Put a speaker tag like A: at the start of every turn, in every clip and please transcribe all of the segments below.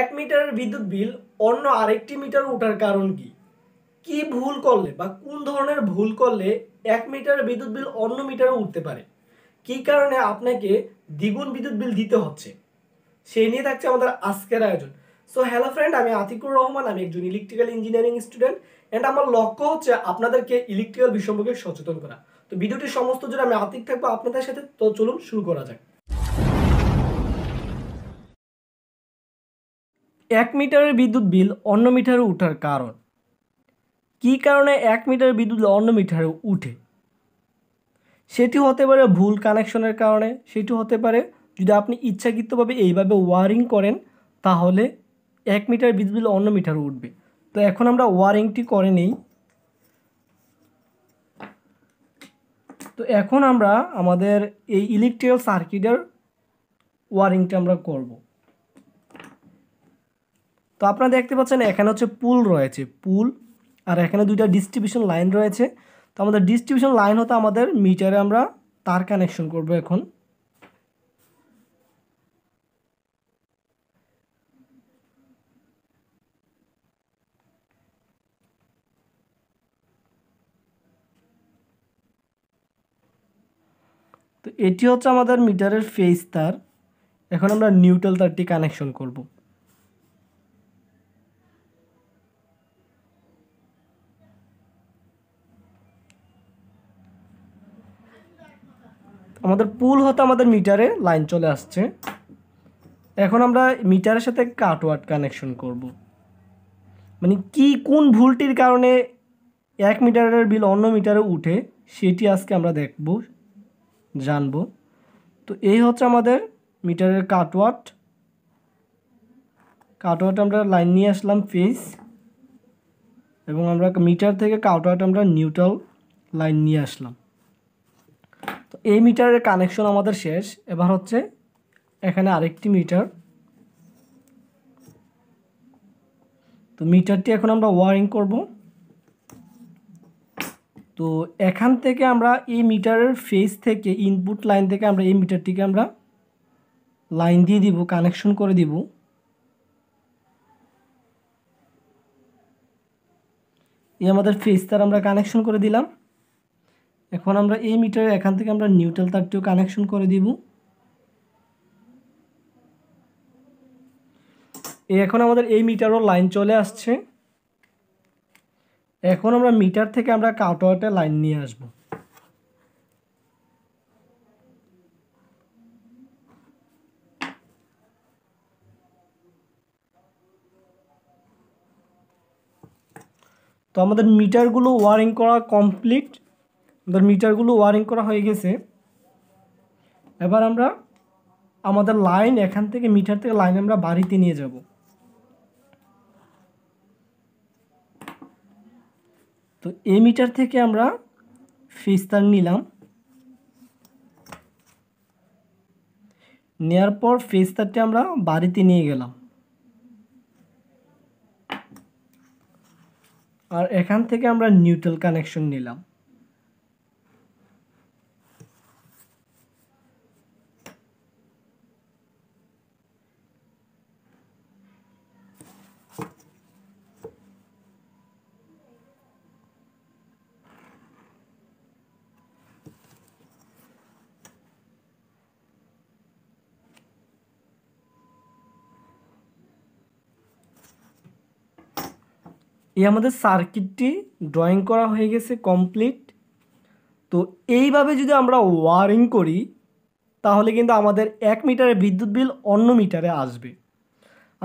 A: এক মিটারের বিদ্যুৎ বিল অন্য আরেকটি মিটার ওঠার কারণ কি কি ভুল করলে বা কোন ধরনের ভুল করলে এক মিটার বিদ্যুৎ বিল অন্য মিটারে উঠতে পারে কি কারণে আপনাকে দ্বিগুণ বিদ্যুৎ বিল দিতে হচ্ছে সেই নিয়ে থাকছে আমাদের আজকের আয়োজন সো হ্যালো ফ্রেন্ড আমি আতিকুর রহমান আমি একজন ইলেকট্রিক্যাল ইঞ্জিনিয়ারিং স্টুডেন্ট অ্যান্ড আমার লক্ষ্য হচ্ছে আপনাদেরকে ইলেকট্রিক্যাল বিষয় সম্পর্কে সচেতন করা তো ভিডিওটি সমস্ত জন্য আমি আতিক থাকবো আপনাদের সাথে তো চলুন শুরু করা যাক এক মিটারের বিদ্যুৎ বিল অন্য মিটারে উঠার কারণ কি কারণে এক মিটারের বিদ্যুৎ অন্য মিটারে উঠে সেটি হতে পারে ভুল কানেকশনের কারণে সেটি হতে পারে যদি আপনি ইচ্ছাকৃতভাবে এইভাবে ওয়ারিং করেন তাহলে এক মিটার বিদ্যুৎ বিল অন্য মিটারে উঠবে তো এখন আমরা ওয়ারিংটি করে নেই তো এখন আমরা আমাদের এই ইলেকট্রিক্যাল সার্কিটের ওয়ারিংটা আমরা করবো তো আপনারা দেখতে পাচ্ছেন এখানে হচ্ছে পুল রয়েছে পুল আর এখানে দুইটা ডিস্ট্রিবিউশন লাইন রয়েছে তো আমাদের ডিস্ট্রিবিউশন লাইন হতো আমাদের মিটারে আমরা তার কানেকশন করব এখন তো এটি হচ্ছে আমাদের মিটারের ফেস তার এখন আমরা নিউট্রাল তারটি কানেকশন করবো আমাদের পুল হতে আমাদের মিটারে লাইন চলে আসছে এখন আমরা মিটারের সাথে কাটওয়ার্ড কানেকশন করব। মানে কি কোন ভুলটির কারণে এক মিটারের বিল অন্য মিটারে উঠে সেটি আজকে আমরা দেখব জানব তো এই হচ্ছে আমাদের মিটারের কাটওয়ার্ড কাটওয়ার্ড আমরা লাইন নিয়ে আসলাম ফেস এবং আমরা মিটার থেকে কাটওয়াট আমরা নিউট্রাল লাইন নিয়ে আসলাম তো এই মিটারের কানেকশন আমাদের শেষ এবার হচ্ছে এখানে আরেকটি মিটার তো মিটারটি এখন আমরা ওয়ারিং করব তো এখান থেকে আমরা এই মিটারের ফেস থেকে ইনপুট লাইন থেকে আমরা এই মিটারটিকে আমরা লাইন দিয়ে দিব কানেকশন করে দিব এই আমাদের ফেস তার আমরা কানেকশন করে দিলাম এখন আমরা এই মিটারে এখান থেকে আমরা নিউট্রাল তারটিও কানেকশন করে দিব এখন আমাদের এই মিটারও লাইন চলে আসছে এখন আমরা মিটার থেকে আমরা কাউটাওয়ারটা লাইন নিয়ে আসব তো আমাদের মিটারগুলো ওয়ারিং করা কমপ্লিট আমাদের মিটারগুলো ওয়ারিং করা হয়ে গেছে এবার আমরা আমাদের লাইন এখান থেকে মিটার থেকে লাইন আমরা বাড়িতে নিয়ে যাব তো এই মিটার থেকে আমরা ফিস্তার নিলাম নেওয়ার পর ফিস্তারটি আমরা বাড়িতে নিয়ে গেলাম আর এখান থেকে আমরা নিউট্রাল কানেকশন নিলাম এই আমাদের সার্কিটটি ড্রয়িং করা হয়ে গেছে কমপ্লিট তো এইভাবে যদি আমরা ওয়ারিং করি তাহলে কিন্তু আমাদের এক মিটারে বিদ্যুৎ বিল অন্য মিটারে আসবে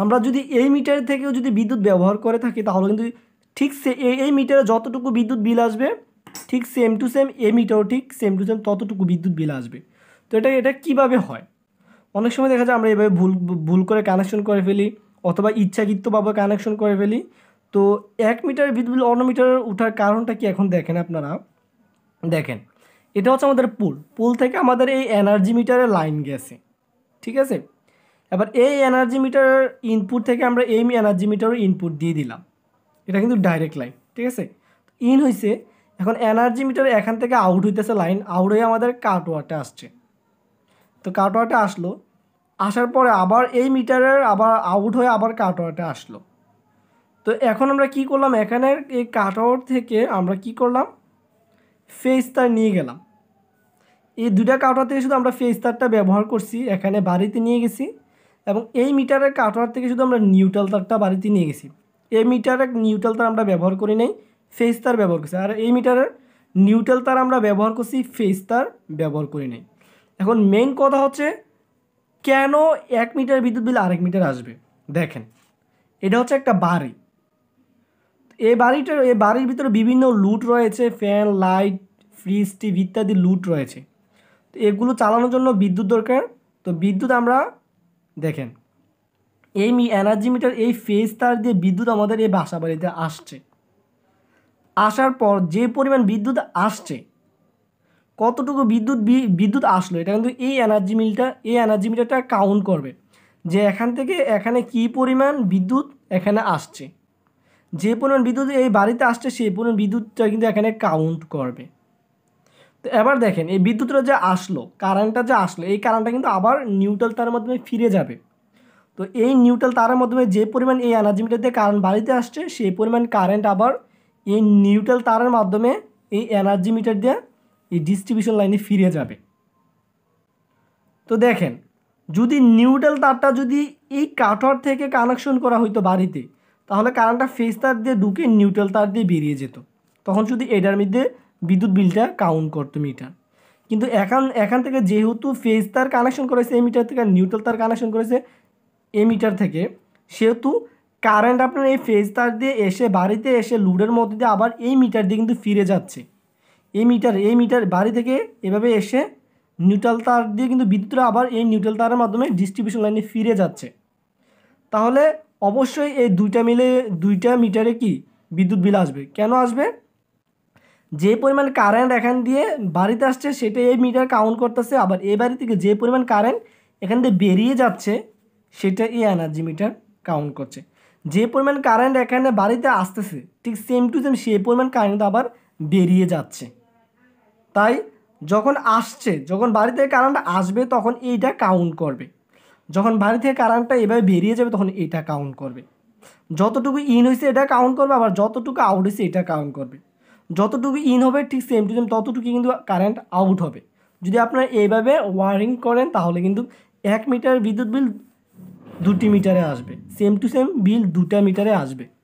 A: আমরা যদি এই মিটার থেকেও যদি বিদ্যুৎ ব্যবহার করে থাকি তাহলে কিন্তু ঠিক সে এই মিটারে যতটুকু বিদ্যুৎ বিল আসবে ঠিক সেম টু সেম এ মিটারও ঠিক সেম টু সেম ততটুকু বিদ্যুৎ বিল আসবে তো এটা এটা কিভাবে হয় অনেক সময় দেখা যায় আমরা এভাবে ভুল ভুল করে কানেকশন করে ফেলি অথবা ইচ্ছাকৃতভাবে কানেকশন করে ফেলি তো এক মিটারের বিদ্যুৎ অন্য মিটার উঠার কারণটা কি এখন দেখেন আপনারা দেখেন এটা হচ্ছে আমাদের পুল পুল থেকে আমাদের এই এনার্জি মিটারে লাইন গেছে ঠিক আছে এবার এই এনার্জি মিটার ইনপুট থেকে আমরা এই এনার্জি মিটারও ইনপুট দিয়ে দিলাম এটা কিন্তু ডাইরেক্ট লাইন ঠিক আছে ইন হয়েছে এখন এনার্জি মিটার এখান থেকে আউট হইতেছে লাইন আউট হয়ে আমাদের কাটোয়াটা আসছে তো কাটোয়াটা আসলো আসার পরে আবার এই মিটারের আবার আউট হয়ে আবার কাটোয়াটা আসলো তো এখন আমরা কি করলাম এখানের এই কাট আউট থেকে আমরা কি করলাম ফেস তার নিয়ে গেলাম এই দুটা কাটার থেকে শুধু আমরা ফেস তারটা ব্যবহার করছি এখানে বাড়িতে নিয়ে গেছি এবং এই মিটারের কাটার থেকে শুধু আমরা নিউট্রাল তারটা বাড়িতে নিয়ে গেছি এই মিটারের নিউট্রাল তার আমরা ব্যবহার করি নাই ফেস তার ব্যবহার করছি আর এই মিটারের নিউট্রাল তার আমরা ব্যবহার করছি ফেস তার ব্যবহার করি নাই এখন মেইন কথা হচ্ছে কেন এক মিটার বিদ্যুৎ বিল আরেক মিটার আসবে দেখেন এটা হচ্ছে একটা বাড়ি এই বাড়িটার এই বাড়ির ভিতরে বিভিন্ন লুট রয়েছে ফ্যান লাইট ফ্রিজ টিভি ইত্যাদি লুট রয়েছে তো এগুলো চালানোর জন্য বিদ্যুৎ দরকার তো বিদ্যুৎ আমরা দেখেন এই মি এনার্জি মিটার এই ফেজ তার দিয়ে বিদ্যুৎ আমাদের এই বাসা বাড়িতে আসছে আসার পর যে পরিমাণ বিদ্যুৎ আসছে কতটুকু বিদ্যুৎ বিদ্যুৎ আসলো এটা কিন্তু এই এনার্জি মিলটা এই এনার্জি মিটারটা কাউন্ট করবে যে এখান থেকে এখানে কি পরিমাণ বিদ্যুৎ এখানে আসছে যে পরিমাণ বিদ্যুৎ এই বাড়িতে আসছে সেই পরিমাণ বিদ্যুৎটা কিন্তু এখানে কাউন্ট করবে তো এবার দেখেন এই বিদ্যুৎটা যে আসলো কারেন্টটা যে আসলো এই কারেন্টটা কিন্তু আবার নিউট্রাল তারের মাধ্যমে ফিরে যাবে তো এই নিউট্রাল তারের মাধ্যমে যে পরিমাণ এই এনার্জি দিয়ে কারেন্ট বাড়িতে আসছে সেই পরিমাণ কারেন্ট আবার এই নিউট্রাল তারের মাধ্যমে এই এনার্জি মিটার দিয়ে এই ডিস্ট্রিবিউশন লাইনে ফিরে যাবে তো দেখেন যদি নিউট্রাল তারটা যদি এই কাঠর থেকে কানেকশন করা হইতো বাড়িতে তাহলে কারেন্টটা ফেজ তার দিয়ে ঢুকে নিউট্রাল তার দিয়ে বেরিয়ে যেত তখন শুধু এটার মধ্যে বিদ্যুৎ বিলটা কাউন্ট করতো মিটার কিন্তু এখান এখান থেকে যেহেতু ফেজ তার কানেকশন করেছে এই মিটার থেকে নিউট্রাল তার কানেকশন করেছে এই মিটার থেকে সেহেতু কারেন্ট আপনার এই ফেজ তার দিয়ে এসে বাড়িতে এসে লুডের মধ্যে দিয়ে আবার এই মিটার দিয়ে কিন্তু ফিরে যাচ্ছে এই মিটার এই মিটার বাড়ি থেকে এভাবে এসে নিউট্রাল তার দিয়ে কিন্তু বিদ্যুৎ আবার এই নিউট্রাল তারের মাধ্যমে ডিস্ট্রিবিউশন লাইনে ফিরে যাচ্ছে তাহলে অবশ্যই এই দুইটা মিলে দুইটা মিটারে কি বিদ্যুৎ বিল আসবে কেন আসবে যে পরিমাণ কারেন্ট এখান দিয়ে বাড়িতে আসছে সেটা এই মিটার কাউন্ট করতেছে আবার এ বাড়ি থেকে যে পরিমাণ কারেন্ট এখান দিয়ে বেরিয়ে যাচ্ছে সেটা এই এনার্জি মিটার কাউন্ট করছে যে পরিমাণ কারেন্ট এখানে বাড়িতে আসতেছে ঠিক সেম টু সেম সেই পরিমাণ কারেন্ট আবার বেরিয়ে যাচ্ছে তাই যখন আসছে যখন বাড়িতে কারেন্ট আসবে তখন এইটা কাউন্ট করবে যখন বাড়ি থেকে কারেন্টটা এভাবে বেরিয়ে যাবে তখন এটা কাউন্ট করবে যতটুকু ইন হয়েছে এটা কাউন্ট করবে আবার যতটুকু আউট হয়েছে এটা কাউন্ট করবে যতটুকু ইন হবে ঠিক সেম টু সেম ততটুকু কিন্তু কারেন্ট আউট হবে যদি আপনারা এইভাবে ওয়ারিং করেন তাহলে কিন্তু এক মিটার বিদ্যুৎ বিল দুটি মিটারে আসবে সেম টু সেম বিল দুটা মিটারে আসবে